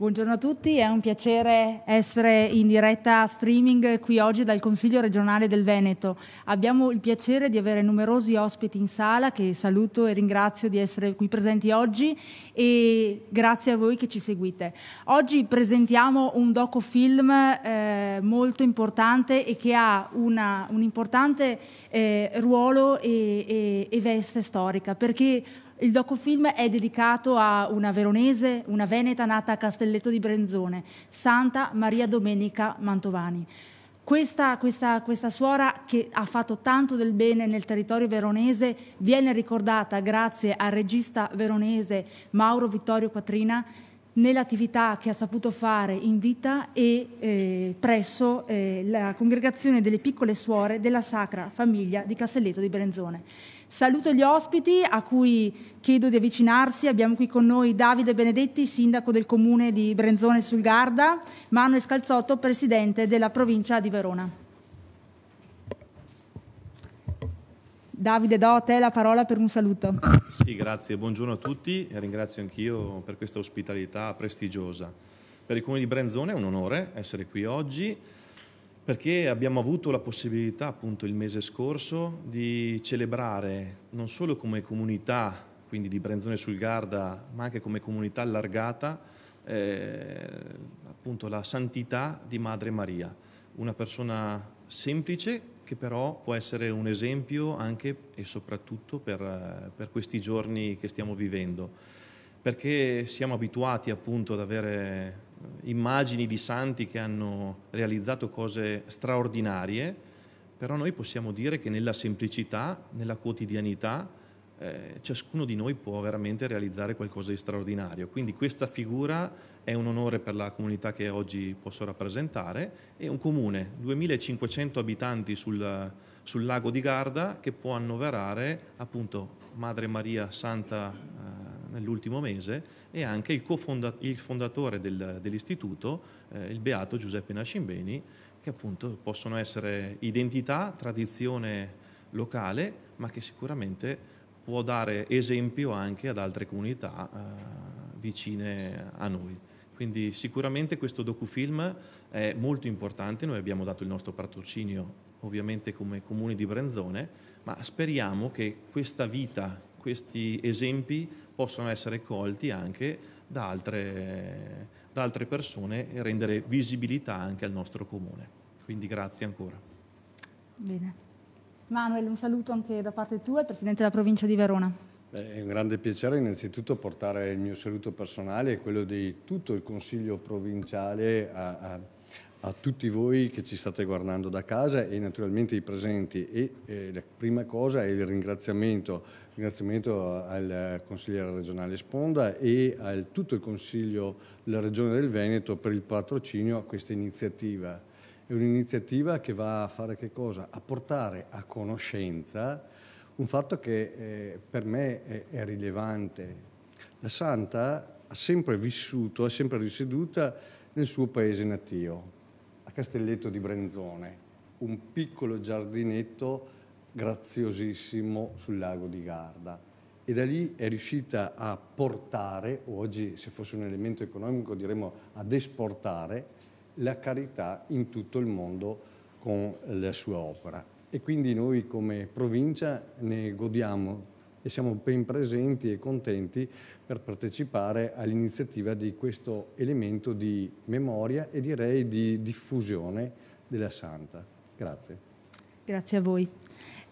Buongiorno a tutti, è un piacere essere in diretta streaming qui oggi dal Consiglio regionale del Veneto. Abbiamo il piacere di avere numerosi ospiti in sala che saluto e ringrazio di essere qui presenti oggi e grazie a voi che ci seguite. Oggi presentiamo un docufilm eh, molto importante e che ha una, un importante eh, ruolo e, e, e veste storica perché il docufilm è dedicato a una veronese, una veneta nata a Castelletto di Brenzone, Santa Maria Domenica Mantovani. Questa, questa, questa, suora che ha fatto tanto del bene nel territorio veronese viene ricordata grazie al regista veronese Mauro Vittorio Quattrina nell'attività che ha saputo fare in vita e eh, presso eh, la congregazione delle piccole suore della Sacra Famiglia di Castelletto di Brenzone. Saluto gli ospiti a cui chiedo di avvicinarsi. Abbiamo qui con noi Davide Benedetti, sindaco del comune di Brenzone sul Garda, Manuel Scalzotto, presidente della provincia di Verona. Davide, do a te la parola per un saluto. Sì, grazie, buongiorno a tutti e ringrazio anch'io per questa ospitalità prestigiosa. Per il Comune di Brenzone è un onore essere qui oggi perché abbiamo avuto la possibilità appunto il mese scorso di celebrare non solo come comunità, quindi di Brenzone sul Garda, ma anche come comunità allargata, eh, appunto la santità di Madre Maria, una persona semplice che però può essere un esempio anche e soprattutto per, eh, per questi giorni che stiamo vivendo, perché siamo abituati appunto ad avere eh, immagini di santi che hanno realizzato cose straordinarie, però noi possiamo dire che nella semplicità, nella quotidianità, eh, ciascuno di noi può veramente realizzare qualcosa di straordinario. Quindi questa figura è un onore per la comunità che oggi posso rappresentare. È un comune, 2500 abitanti sul, sul lago di Garda, che può annoverare appunto Madre Maria Santa eh, nell'ultimo mese e anche il, cofonda- il fondatore del, dell'istituto, eh, il beato Giuseppe Nascimbeni, che appunto possono essere identità, tradizione locale, ma che sicuramente può dare esempio anche ad altre comunità eh, vicine a noi. Quindi sicuramente questo docufilm è molto importante, noi abbiamo dato il nostro patrocinio ovviamente come comune di Brenzone, ma speriamo che questa vita, questi esempi possano essere colti anche da altre, da altre persone e rendere visibilità anche al nostro comune. Quindi grazie ancora. Bene. Manuel, un saluto anche da parte tua, il Presidente della provincia di Verona è un grande piacere innanzitutto portare il mio saluto personale e quello di tutto il Consiglio provinciale a, a, a tutti voi che ci state guardando da casa e naturalmente i presenti. E, eh, la prima cosa è il ringraziamento, ringraziamento al consigliere regionale Sponda e a tutto il Consiglio della Regione del Veneto per il patrocinio a questa iniziativa. È un'iniziativa che va a fare che cosa? A portare a conoscenza un fatto che eh, per me è, è, rilevante. La santa ha sempre vissuto, ha sempre risieduta nel suo paese natio, a Castelletto di Brenzone, un piccolo giardinetto graziosissimo sul lago di Garda. E da lì è riuscita a portare, oggi se fosse un elemento economico diremmo ad esportare, la carità in tutto il mondo con la sua opera e quindi noi come provincia ne godiamo e siamo ben presenti e contenti per partecipare all'iniziativa di questo elemento di memoria e direi di diffusione della Santa. Grazie. Grazie a voi.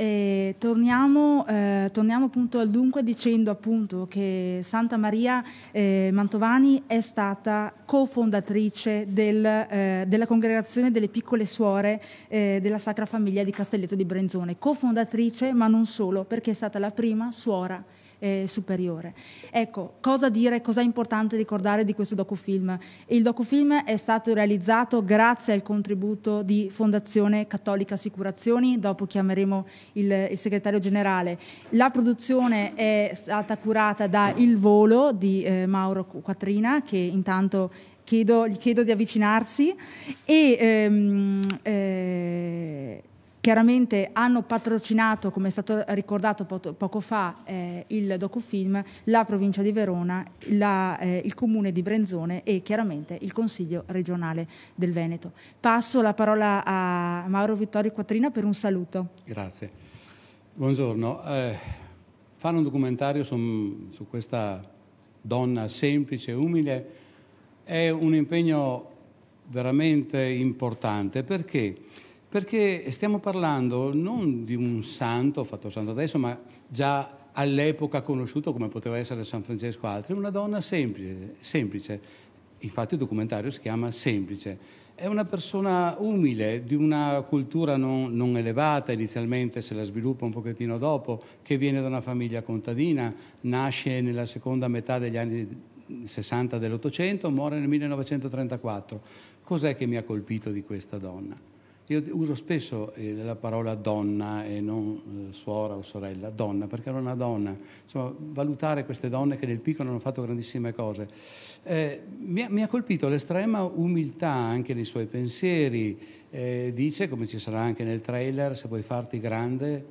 E torniamo, eh, torniamo, appunto al dunque dicendo appunto che Santa Maria eh, Mantovani è stata cofondatrice del, eh, della congregazione delle piccole suore eh, della Sacra Famiglia di Castelletto di Brenzone, cofondatrice ma non solo perché è stata la prima suora eh, superiore. Ecco, cosa dire, cosa è importante ricordare di questo docufilm? Il docufilm è stato realizzato grazie al contributo di Fondazione Cattolica Assicurazioni, dopo chiameremo il, il segretario generale. La produzione è stata curata da Il Volo di eh, Mauro Quattrina, che intanto Chiedo, gli chiedo di avvicinarsi e ehm, eh, chiaramente hanno patrocinato, come è stato ricordato poco fa, eh, il docufilm, la provincia di Verona, la, eh, il comune di Brenzone e chiaramente il Consiglio regionale del Veneto. Passo la parola a Mauro Vittorio Quattrina per un saluto. Grazie. Buongiorno. Eh, fare un documentario su, su questa donna semplice e umile è un impegno veramente importante perché perché stiamo parlando non di un santo fatto santo adesso, ma già all'epoca conosciuto come poteva essere San Francesco altri, una donna semplice, semplice. Infatti il documentario si chiama Semplice. È una persona umile, di una cultura non, non, elevata, inizialmente se la sviluppa un pochettino dopo, che viene da una famiglia contadina, nasce nella seconda metà degli anni 60 dell'Ottocento, muore nel 1934. Cos'è che mi ha colpito di questa donna? Io uso spesso eh, la parola donna e non eh, suora o sorella, donna, perché era una donna. Insomma, valutare queste donne che nel piccolo hanno fatto grandissime cose. Eh, mi, ha, mi, ha, colpito l'estrema umiltà anche nei suoi pensieri. Eh, dice, come ci sarà anche nel trailer, se vuoi farti grande,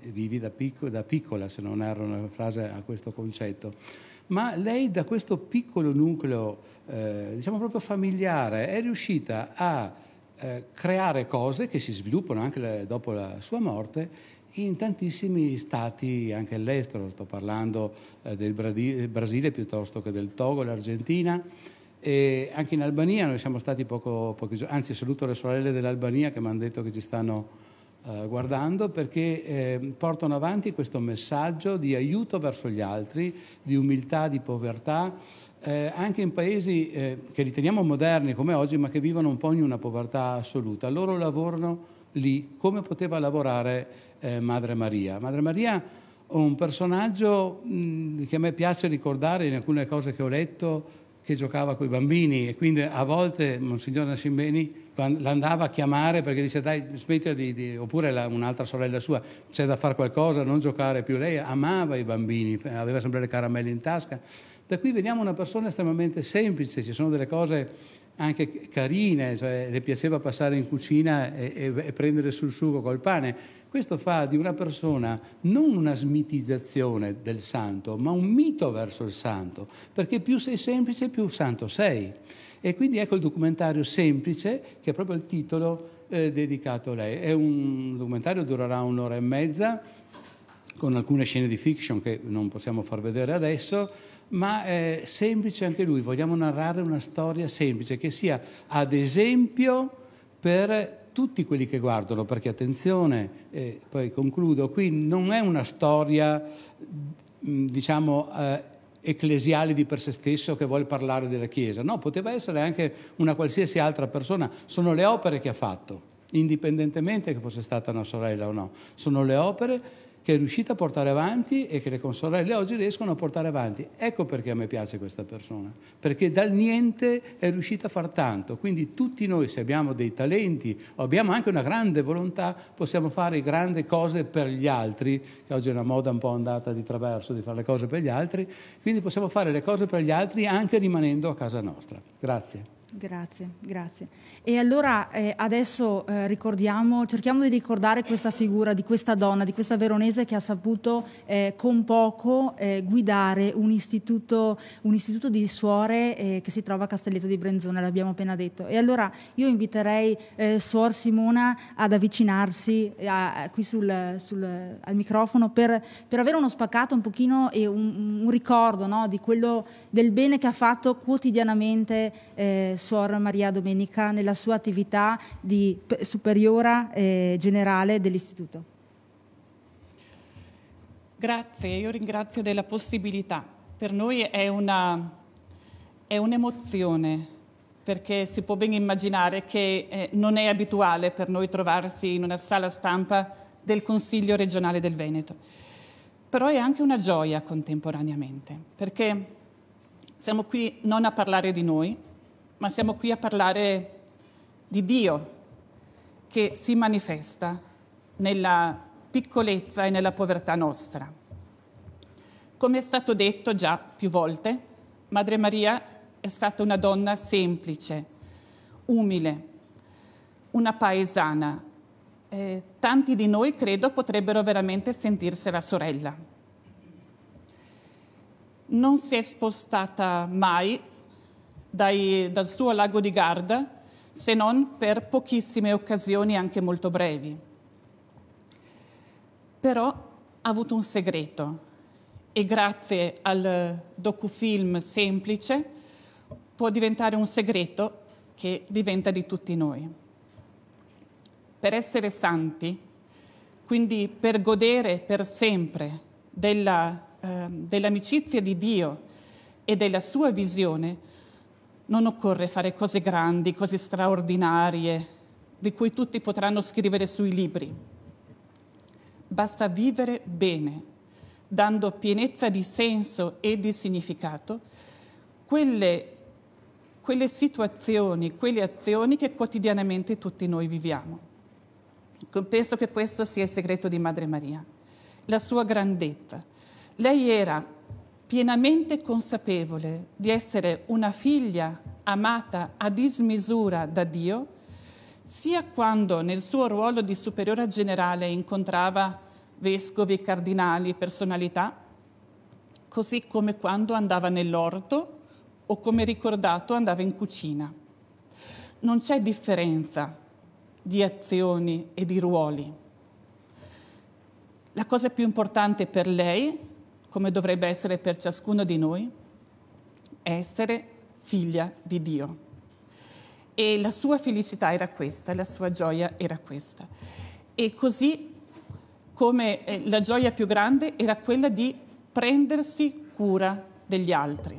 eh, vivi da, picco, da piccola, se non erro una frase a questo concetto. Ma lei da questo piccolo nucleo, eh, diciamo proprio familiare, è riuscita a eh, creare cose che si sviluppano anche dopo la sua morte in tantissimi stati anche all'estero, sto parlando eh, del Brasile, piuttosto che del Togo, l'Argentina, e anche in Albania noi siamo stati poco, pochi giorni, anzi saluto le sorelle dell'Albania che mi hanno detto che ci stanno eh, guardando perché eh, portano avanti questo messaggio di aiuto verso gli altri, di umiltà, di povertà, eh, anche in paesi eh, che riteniamo moderni come oggi ma che vivono un po' in una povertà assoluta. Loro lavorano lì come poteva lavorare eh, Madre Maria. Madre Maria un personaggio mh, che a me piace ricordare in alcune cose che ho letto, che giocava con i bambini e quindi a volte Monsignor Nascimbeni l'andava a chiamare perché dice dai smettila di, di... oppure la, un'altra sorella sua c'è da fare qualcosa, non giocare più. Lei amava i bambini, aveva sempre le caramelle in tasca. Da qui vediamo una persona estremamente semplice, ci sono delle cose anche carine, cioè le piaceva passare in cucina e, e, e prendere sul sugo col pane questo fa di una persona non una smitizzazione del santo, ma un mito verso il santo, perché più sei semplice, più santo sei. E quindi ecco il documentario semplice, che è proprio il titolo eh, dedicato a lei. È un documentario, durerà un'ora e mezza, con alcune scene di fiction che non possiamo far vedere adesso, ma è semplice anche lui. Vogliamo narrare una storia semplice, che sia ad esempio per tutti quelli che guardano, perché attenzione, eh, poi concludo, qui non è una storia, diciamo, eh, ecclesiale di per se stesso che vuole parlare della Chiesa, no, poteva essere anche una qualsiasi altra persona, sono le opere che ha fatto, indipendentemente che fosse stata una sorella o no, sono le opere che è riuscita a portare avanti e che le consorelle oggi riescono a portare avanti. Ecco perché a me piace questa persona, perché dal niente è riuscita a far tanto. Quindi tutti noi, se abbiamo dei talenti o abbiamo anche una grande volontà, possiamo fare grandi cose per gli altri, che oggi è una moda un po' andata di traverso di fare le cose per gli altri, quindi possiamo fare le cose per gli altri anche rimanendo a casa nostra. Grazie. Grazie, grazie. E allora eh, adesso eh, ricordiamo, cerchiamo di ricordare questa figura di questa donna, di questa veronese che ha saputo eh, con poco eh, guidare un istituto, un istituto, di suore eh, che si trova a Castelletto di Brenzone, l'abbiamo appena detto. E allora io inviterei eh, Suor Simona ad avvicinarsi a, a, qui sul, sul, al microfono per, per, avere uno spaccato un pochino e un, un ricordo no, di quello, del bene che ha fatto quotidianamente Suor Maria Domenica nella sua attività di superiora eh, generale dell'Istituto. Grazie, io ringrazio della possibilità. Per noi è, un'emozione, un perché si può ben immaginare che eh, non è abituale per noi trovarsi in una sala stampa del Consiglio regionale del Veneto. Però è anche una gioia contemporaneamente, perché siamo qui non a parlare di noi, ma siamo qui a parlare di Dio che si manifesta nella piccolezza e nella povertà nostra. Come è stato detto già più volte, Madre Maria è stata una donna semplice, umile, una paesana. Eh, tanti di noi, credo, potrebbero veramente sentirsela sorella. Non si è spostata mai dai, dal suo lago di Garda, se non per pochissime occasioni anche molto brevi. Però ha avuto un segreto e grazie al docufilm semplice può diventare un segreto che diventa di tutti noi. Per essere santi, quindi per godere per sempre della, eh, dell'amicizia di Dio e della sua visione, non occorre fare cose grandi, cose straordinarie, di cui tutti potranno scrivere sui libri. Basta vivere bene, dando pienezza di senso e di significato quelle, quelle situazioni, quelle azioni che quotidianamente tutti noi viviamo. Penso che questo sia il segreto di Madre Maria, la sua grandezza. Lei era pienamente consapevole di essere una figlia amata a dismisura da Dio, sia quando nel suo ruolo di superiore generale incontrava vescovi, cardinali, personalità, così come quando andava nell'orto o come ricordato andava in cucina. Non c'è differenza di azioni e di ruoli. La cosa più importante per lei come dovrebbe essere per ciascuno di noi, essere figlia di Dio. E la sua felicità era questa, la sua gioia era questa. E così come eh, la gioia più grande era quella di prendersi cura degli altri,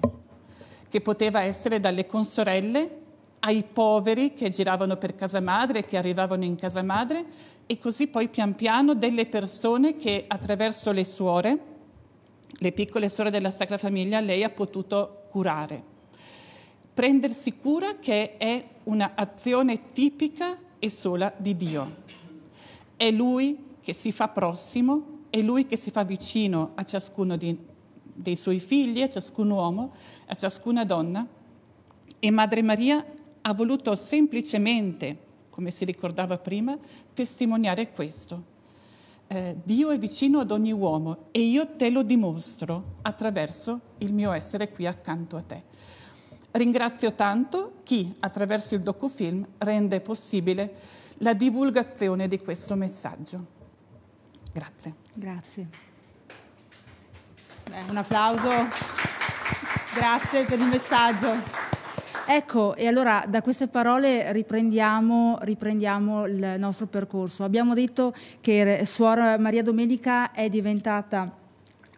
che poteva essere dalle consorelle ai poveri che giravano per casa madre, che arrivavano in casa madre, e così poi pian piano delle persone che attraverso le suore le piccole storie della Sacra Famiglia lei ha potuto curare. Prendersi cura che è un'azione tipica e sola di Dio. È Lui che si fa prossimo, è Lui che si fa vicino a ciascuno di, dei suoi figli, a ciascun uomo, a ciascuna donna. E Madre Maria ha voluto semplicemente, come si ricordava prima, testimoniare questo eh, Dio è vicino ad ogni uomo e io te lo dimostro attraverso il mio essere qui accanto a te. Ringrazio tanto chi attraverso il docufilm rende possibile la divulgazione di questo messaggio. Grazie. Grazie. Beh, un applauso. Grazie per il messaggio. Ecco, e allora da queste parole riprendiamo, riprendiamo il nostro percorso. Abbiamo detto che Suora Maria Domenica è diventata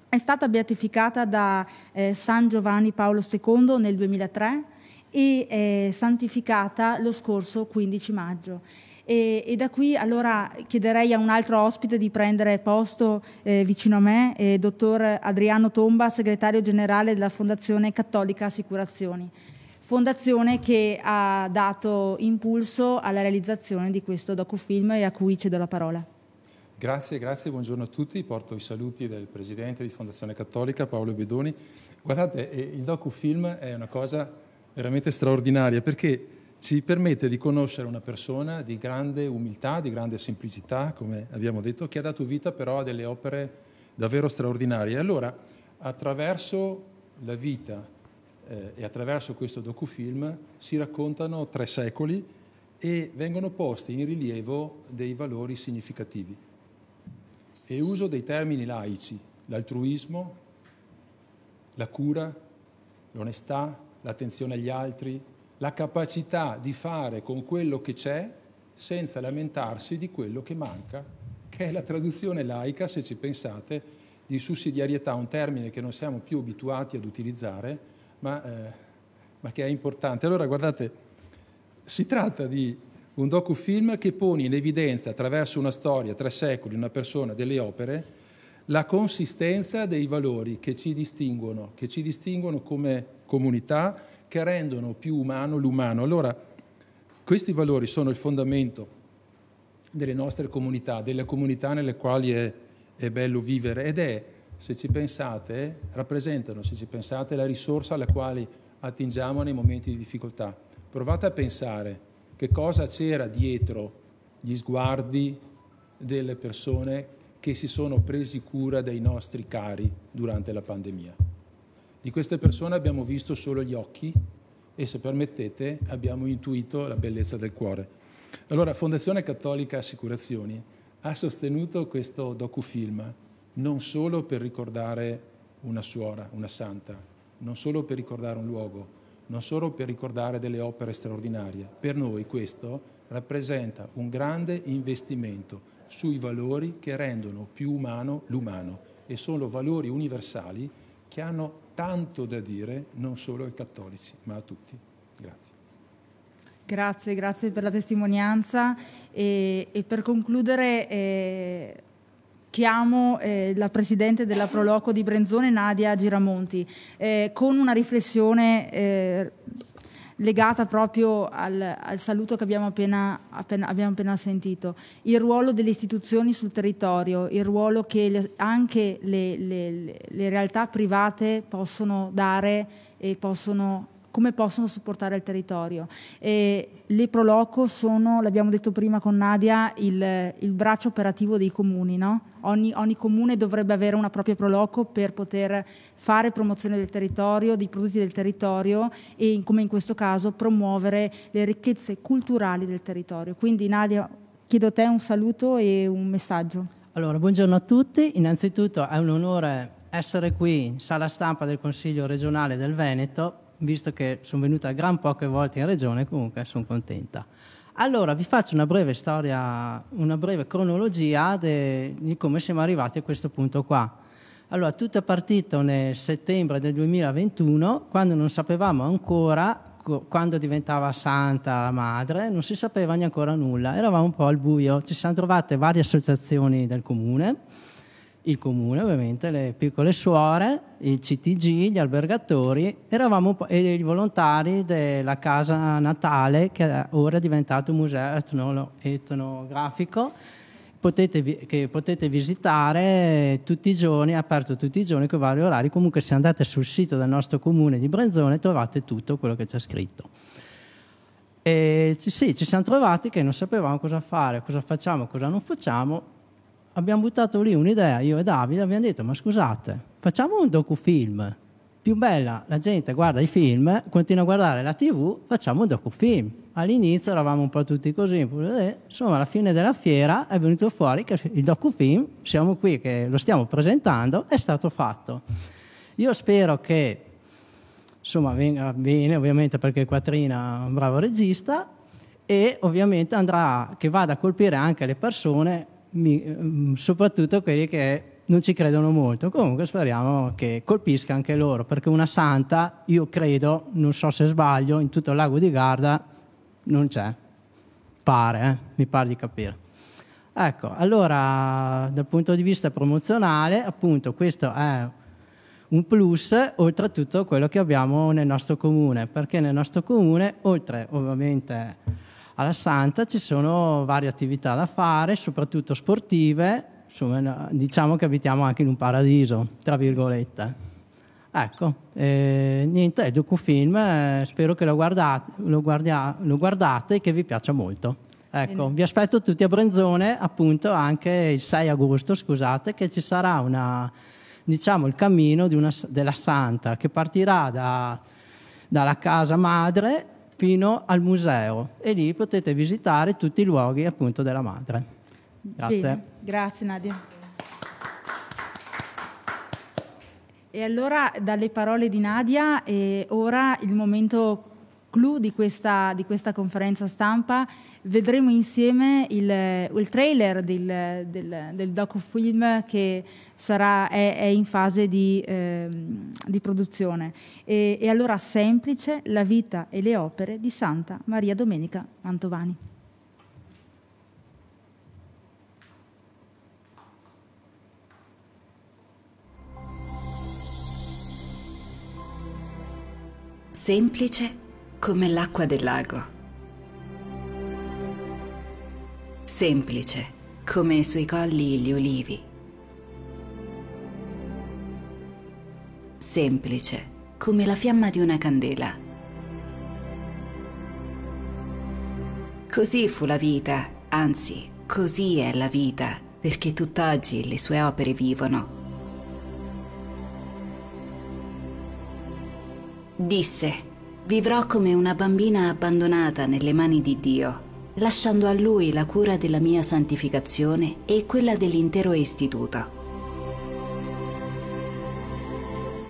è stata beatificata da eh, San Giovanni Paolo II nel 2003 e eh, santificata lo scorso 15 maggio. E, e, da qui allora chiederei a un altro ospite di prendere posto eh, vicino a me, eh, dottor Adriano Tomba, segretario generale della Fondazione Cattolica Assicurazioni fondazione che ha dato impulso alla realizzazione di questo docufilm e a cui cedo la parola. Grazie, grazie, buongiorno a tutti. Porto i saluti del Presidente di Fondazione Cattolica, Paolo Bedoni. Guardate, eh, il docufilm è una cosa veramente straordinaria perché ci permette di conoscere una persona di grande umiltà, di grande semplicità, come abbiamo detto, che ha dato vita però a delle opere davvero straordinarie. Allora, attraverso la vita, eh, e attraverso questo docufilm si raccontano tre secoli e vengono posti in rilievo dei valori significativi. E uso dei termini laici, l'altruismo, la cura, l'onestà, l'attenzione agli altri, la capacità di fare con quello che c'è senza lamentarsi di quello che manca, che è la traduzione laica, se ci pensate, di sussidiarietà, un termine che non siamo più abituati ad utilizzare, ma, eh, ma che è importante. Allora, guardate, si tratta di un docufilm che pone in evidenza, attraverso una storia, tre secoli, una persona, delle opere, la consistenza dei valori che ci distinguono, che ci distinguono come comunità, che rendono più umano l'umano. Allora, questi valori sono il fondamento delle nostre comunità, delle comunità nelle quali è, è bello vivere ed è se ci pensate, rappresentano, se ci pensate, la risorsa alla quale attingiamo nei momenti di difficoltà. Provate a pensare che cosa c'era dietro gli sguardi delle persone che si sono presi cura dei nostri cari durante la pandemia. Di queste persone abbiamo visto solo gli occhi e, se permettete, abbiamo intuito la bellezza del cuore. Allora, Fondazione Cattolica Assicurazioni ha sostenuto questo docufilm non solo per ricordare una suora, una santa, non solo per ricordare un luogo, non solo per ricordare delle opere straordinarie. Per noi questo rappresenta un grande investimento sui valori che rendono più umano l'umano e sono valori universali che hanno tanto da dire non solo ai cattolici, ma a tutti. Grazie. Grazie, grazie per la testimonianza e, e per concludere eh, Chiamo eh, la Presidente della Proloco di Brenzone, Nadia Giramonti, eh, con una riflessione eh, legata proprio al, al, saluto che abbiamo appena, appena, abbiamo appena, sentito, il ruolo delle istituzioni sul territorio, il ruolo che le, anche le, le, le realtà private possono dare e possono come possono supportare il territorio. E le Proloco sono, l'abbiamo detto prima con Nadia, il, il braccio operativo dei comuni. No? Ogni, ogni, comune dovrebbe avere una propria Proloco per poter fare promozione del territorio, dei prodotti del territorio e, in, come in questo caso, promuovere le ricchezze culturali del territorio. Quindi Nadia, chiedo a te un saluto e un messaggio. Allora, buongiorno a tutti. Innanzitutto è un onore essere qui in sala stampa del Consiglio regionale del Veneto visto che sono venuta gran poche volte in regione, comunque sono contenta. Allora, vi faccio una breve storia, una breve cronologia di come siamo arrivati a questo punto qua. Allora, tutto è partito nel settembre del 2021, quando non sapevamo ancora quando diventava santa la madre, non si sapeva neanche ancora nulla, eravamo un po' al buio, ci siamo trovate varie associazioni del comune, il comune, ovviamente, le piccole suore, il CTG, gli albergatori e i volontari della casa natale che ora è diventato un museo etnolo, etnografico potete, che potete visitare tutti i giorni, aperto tutti i giorni con vari orari. Comunque se andate sul sito del nostro comune di Brenzone trovate tutto quello che c'è scritto. E sì, ci siamo trovati che non sapevamo cosa fare, cosa facciamo, cosa non facciamo abbiamo buttato lì un'idea, io e Davide abbiamo detto ma scusate, facciamo un docufilm, più bella la gente guarda i film, continua a guardare la tv, facciamo un docufilm. All'inizio eravamo un po' tutti così, eh, insomma alla fine della fiera è venuto fuori che il docufilm, siamo qui che lo stiamo presentando, è stato fatto. Io spero che insomma venga bene ovviamente perché Quattrina è un bravo regista e ovviamente andrà, che vada a colpire anche le persone Ehm, soprattutto quelli che non ci credono molto. Comunque speriamo che colpisca anche loro, perché una santa, io credo, non so se sbaglio, in tutto il lago di Garda non c'è. Pare, eh? mi pare di capire. Ecco, allora dal punto di vista promozionale, appunto, questo è un plus oltre a tutto quello che abbiamo nel nostro comune, perché nel nostro comune, oltre ovviamente alla Santa ci sono varie attività da fare, soprattutto sportive, insomma diciamo che abitiamo anche in un paradiso, tra virgolette. Ecco, eh, niente, è Giocofilm, eh, spero che lo guardate, lo, guardia, lo guardate e che vi piaccia molto. Ecco, vi aspetto tutti a Brenzone, appunto anche il 6 agosto, scusate, che ci sarà una, diciamo, il cammino una, della Santa che partirà da, dalla casa madre fino al museo e lì potete visitare tutti i luoghi appunto della madre. Grazie. Bene, grazie Nadia. E allora dalle parole di Nadia è ora il momento clou di questa, di questa conferenza stampa vedremo insieme il, il trailer del, del, del, docufilm che sarà, è, è in fase di, eh, di produzione. E, e, allora semplice la vita e le opere di Santa Maria Domenica Mantovani. Semplice come l'acqua del lago. Semplice, come sui colli gli ulivi. Semplice, come la fiamma di una candela. Così fu la vita, anzi, così è la vita, perché tutt'oggi le sue opere vivono. Disse, Vivrò come una bambina abbandonata nelle mani di Dio, lasciando a Lui la cura della mia santificazione e quella dell'intero istituto.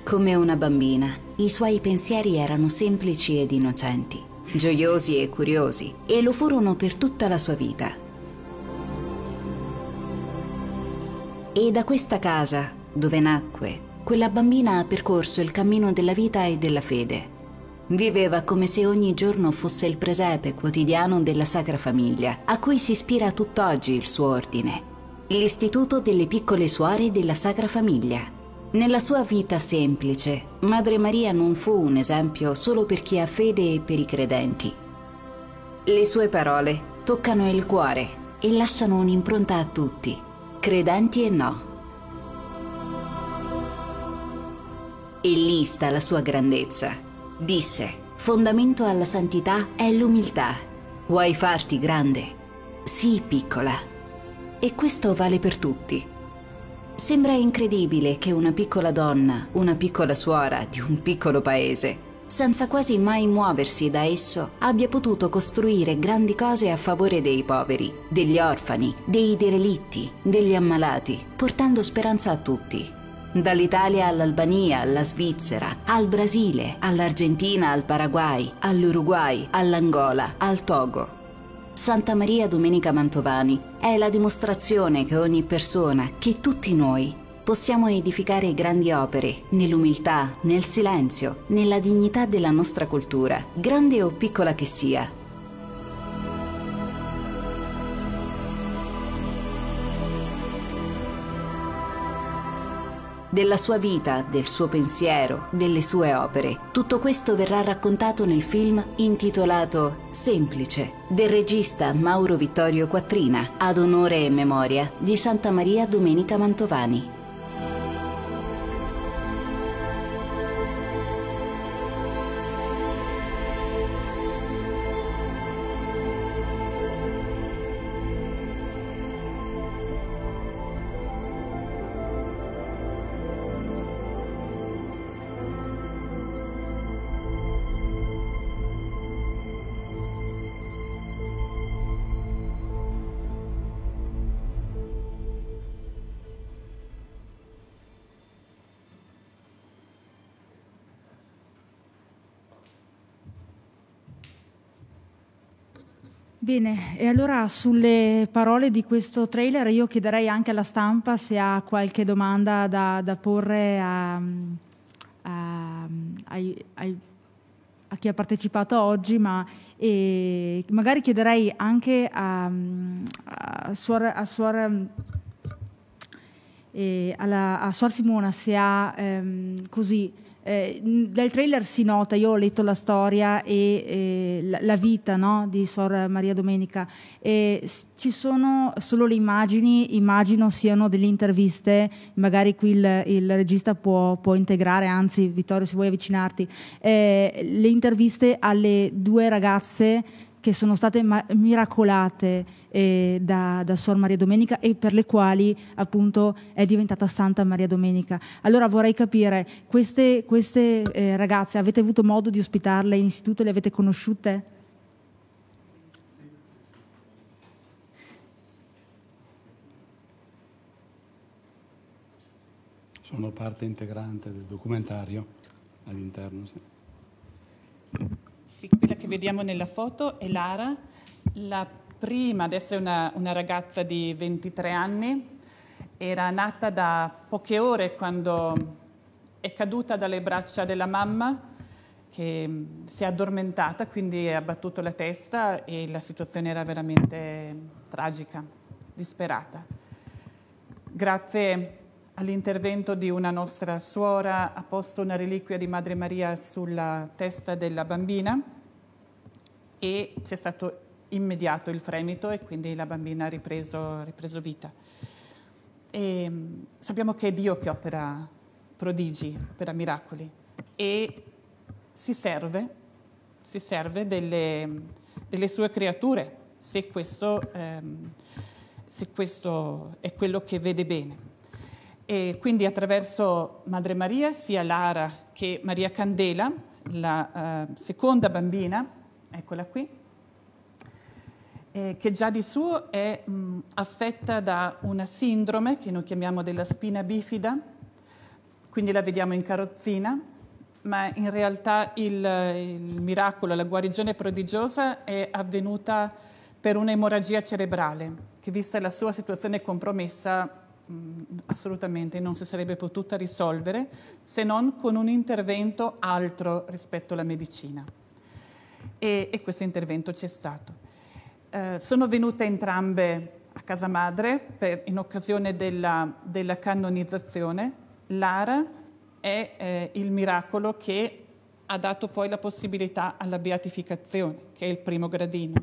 Come una bambina, i suoi pensieri erano semplici ed innocenti, gioiosi e curiosi, e lo furono per tutta la sua vita. E da questa casa, dove nacque, quella bambina ha percorso il cammino della vita e della fede, Viveva come se ogni giorno fosse il presepe quotidiano della Sacra Famiglia, a cui si ispira tutt'oggi il suo ordine, l'istituto delle piccole suore della Sacra Famiglia. Nella sua vita semplice, Madre Maria non fu un esempio solo per chi ha fede e per i credenti. Le sue parole toccano il cuore e lasciano un'impronta a tutti, credenti e no. E lì sta la sua grandezza. Disse, fondamento alla santità è l'umiltà. Vuoi farti grande? Sii piccola. E questo vale per tutti. Sembra incredibile che una piccola donna, una piccola suora di un piccolo paese, senza quasi mai muoversi da esso, abbia potuto costruire grandi cose a favore dei poveri, degli orfani, dei derelitti, degli ammalati, portando speranza a tutti. Dall'Italia all'Albania, alla Svizzera, al Brasile, all'Argentina, al Paraguay, all'Uruguay, all'Angola, al Togo. Santa Maria Domenica Mantovani è la dimostrazione che ogni persona, che tutti noi, possiamo edificare grandi opere nell'umiltà, nel silenzio, nella dignità della nostra cultura, grande o piccola che sia, della sua vita, del suo pensiero, delle sue opere. Tutto questo verrà raccontato nel film intitolato Semplice, del regista Mauro Vittorio Quattrina, ad onore e memoria di Santa Maria Domenica Mantovani. Bene, e allora sulle parole di questo trailer io chiederei anche alla stampa se ha qualche domanda da, da porre a, a, ai, ai, a, chi ha partecipato oggi, ma magari chiederei anche a, a Suor, Suor, eh, alla, Suor Simona se ha ehm, così eh, dal trailer si nota, io ho letto la storia e, e la, vita no, di Suor Maria Domenica, e ci sono solo le immagini, immagino siano delle interviste, magari qui il, il regista può, può, integrare, anzi Vittorio se vuoi avvicinarti, eh, le interviste alle due ragazze che sono state miracolate eh, da, da, Sor Maria Domenica e per le quali appunto è diventata Santa Maria Domenica. Allora vorrei capire, queste, queste eh, ragazze avete avuto modo di ospitarle in istituto, le avete conosciute? Sono parte integrante del documentario all'interno. Sì. Sì, quella che vediamo nella foto è Lara, la prima, adesso è una, una ragazza di 23 anni, era nata da poche ore quando è caduta dalle braccia della mamma che mm, si è addormentata, quindi ha battuto la testa e la situazione era veramente tragica, disperata. Grazie all'intervento di una nostra suora ha posto una reliquia di Madre Maria sulla testa della bambina e c'è stato immediato il fremito e quindi la bambina ha ripreso, ripreso vita. E mm, sappiamo che è Dio che opera prodigi, opera miracoli e si serve, si serve delle, delle, sue creature se questo, ehm, se questo è quello che vede bene. E quindi attraverso Madre Maria, sia Lara che Maria Candela, la eh, seconda bambina, eccola qui, eh, che già di suo è mh, affetta da una sindrome che noi chiamiamo della spina bifida, quindi la vediamo in carrozzina, ma in realtà il, il miracolo, la guarigione prodigiosa è avvenuta per un'emorragia cerebrale, che vista la sua situazione compromessa Mm, assolutamente non si sarebbe potuta risolvere se non con un intervento altro rispetto alla medicina. E, e questo intervento c'è stato. Eh, sono venute entrambe a casa madre per, in occasione della, della canonizzazione. Lara è eh, il miracolo che ha dato poi la possibilità alla beatificazione, che è il primo gradino.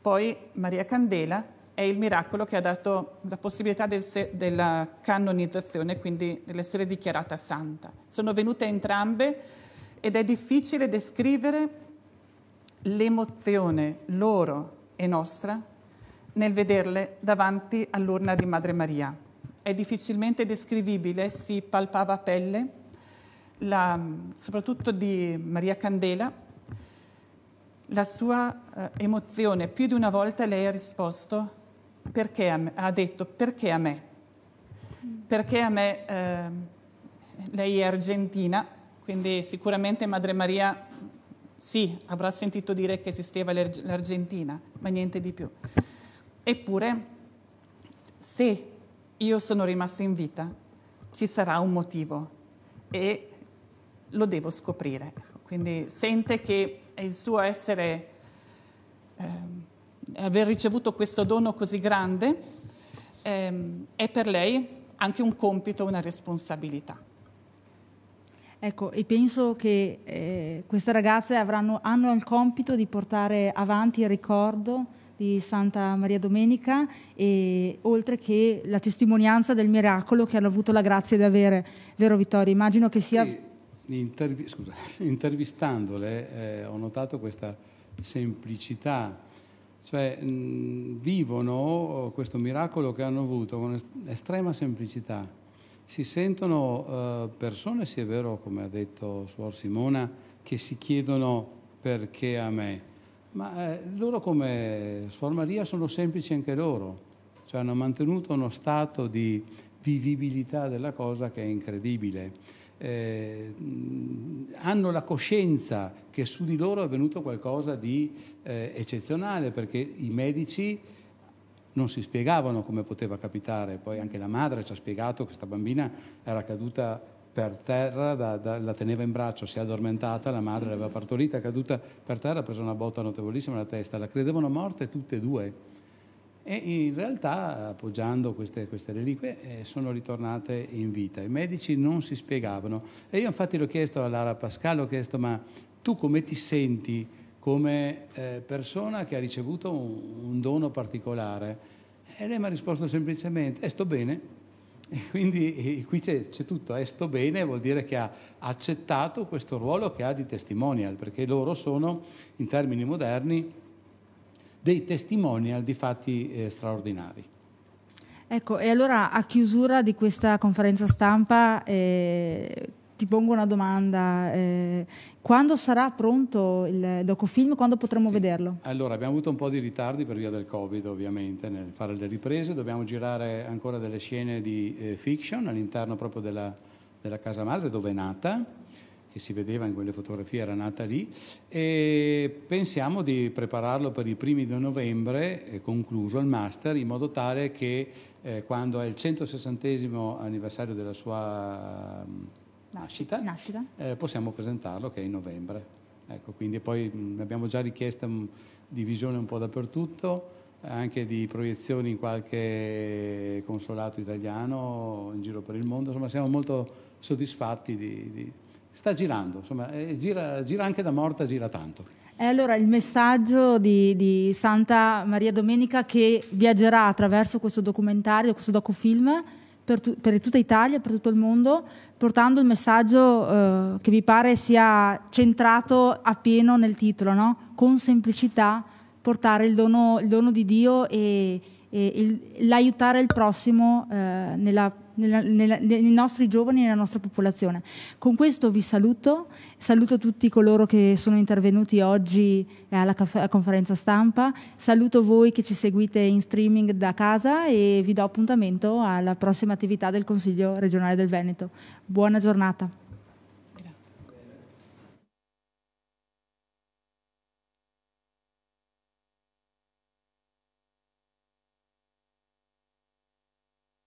Poi Maria Candela è il miracolo che ha dato la possibilità del se, della canonizzazione, quindi dell'essere dichiarata santa. Sono venute entrambe ed è difficile descrivere l'emozione loro e nostra nel vederle davanti all'urna di Madre Maria. È difficilmente descrivibile, si palpava a pelle, la, soprattutto di Maria Candela, la sua eh, emozione. Più di una volta lei ha risposto perché a me, ha detto perché a me? Perché a me, eh, lei è argentina, quindi sicuramente Madre Maria sì, avrà sentito dire che esisteva l'Argentina, ma niente di più. Eppure, se io sono rimasta in vita, ci sarà un motivo e lo devo scoprire. Quindi sente che il suo essere... Eh, aver ricevuto questo dono così grande ehm, è per lei anche un compito, una responsabilità. Ecco, e penso che eh, queste ragazze avranno, hanno il compito di portare avanti il ricordo di Santa Maria Domenica, e, oltre che la testimonianza del miracolo che hanno avuto la grazia di avere. Vero Vittorio? Immagino che sia... E, intervi scusa, intervistandole eh, ho notato questa semplicità cioè mh, vivono oh, questo miracolo che hanno avuto con estrema semplicità. Si sentono eh, persone, sì è vero, come ha detto Suor Simona, che si chiedono perché a me, ma eh, loro come Suor Maria sono semplici anche loro, cioè hanno mantenuto uno stato di vivibilità della cosa che è incredibile. Eh, hanno la coscienza che su di loro è avvenuto qualcosa di eh, eccezionale, perché i medici non si spiegavano come poteva capitare, poi anche la madre ci ha spiegato che questa bambina era caduta per terra, da, da, la teneva in braccio, si è addormentata, la madre l'aveva partorita, è caduta per terra, ha preso una botta notevolissima alla testa, la credevano morte tutte e due e in realtà appoggiando queste, queste reliquie eh, sono ritornate in vita. I medici non si spiegavano e io infatti l'ho chiesto a Lara Pascal, ho chiesto ma tu come ti senti come eh, persona che ha ricevuto un, un, dono particolare? E lei mi ha risposto semplicemente, eh, sto bene. E quindi e qui c'è, tutto, eh, sto bene vuol dire che ha accettato questo ruolo che ha di testimonial, perché loro sono, in termini moderni, dei testimonial di fatti eh, straordinari. Ecco, e allora a chiusura di questa conferenza stampa eh, ti pongo una domanda. Eh, quando sarà pronto il docufilm? Quando potremo sì. vederlo? Allora, abbiamo avuto un po' di ritardi per via del Covid, ovviamente, nel fare le riprese. Dobbiamo girare ancora delle scene di eh, fiction all'interno proprio della, della casa madre dove è nata che si vedeva in quelle fotografie era nata lì e pensiamo di prepararlo per i primi di novembre, eh, concluso il master, in modo tale che eh, quando è il 160 anniversario della sua mm, nascita, nascita. Eh, possiamo presentarlo che è in novembre. Ecco, quindi poi mh, mm, abbiamo già richiesto mm, di visione un po' dappertutto, anche di proiezioni in qualche consolato italiano in giro per il mondo, insomma siamo molto soddisfatti di, di sta girando, insomma, eh, gira, gira, anche da morta, gira tanto. E allora il messaggio di, di, Santa Maria Domenica che viaggerà attraverso questo documentario, questo docufilm per, tu, per tutta Italia, per tutto il mondo, portando il messaggio eh, che vi pare sia centrato appieno nel titolo, no? con semplicità portare il dono, il dono di Dio e, e l'aiutare il, il prossimo eh, nella nella, nella, nei nostri giovani e nella nostra popolazione. Con questo vi saluto, saluto tutti coloro che sono intervenuti oggi eh, alla conferenza stampa, saluto voi che ci seguite in streaming da casa e vi do appuntamento alla prossima attività del Consiglio regionale del Veneto. Buona giornata.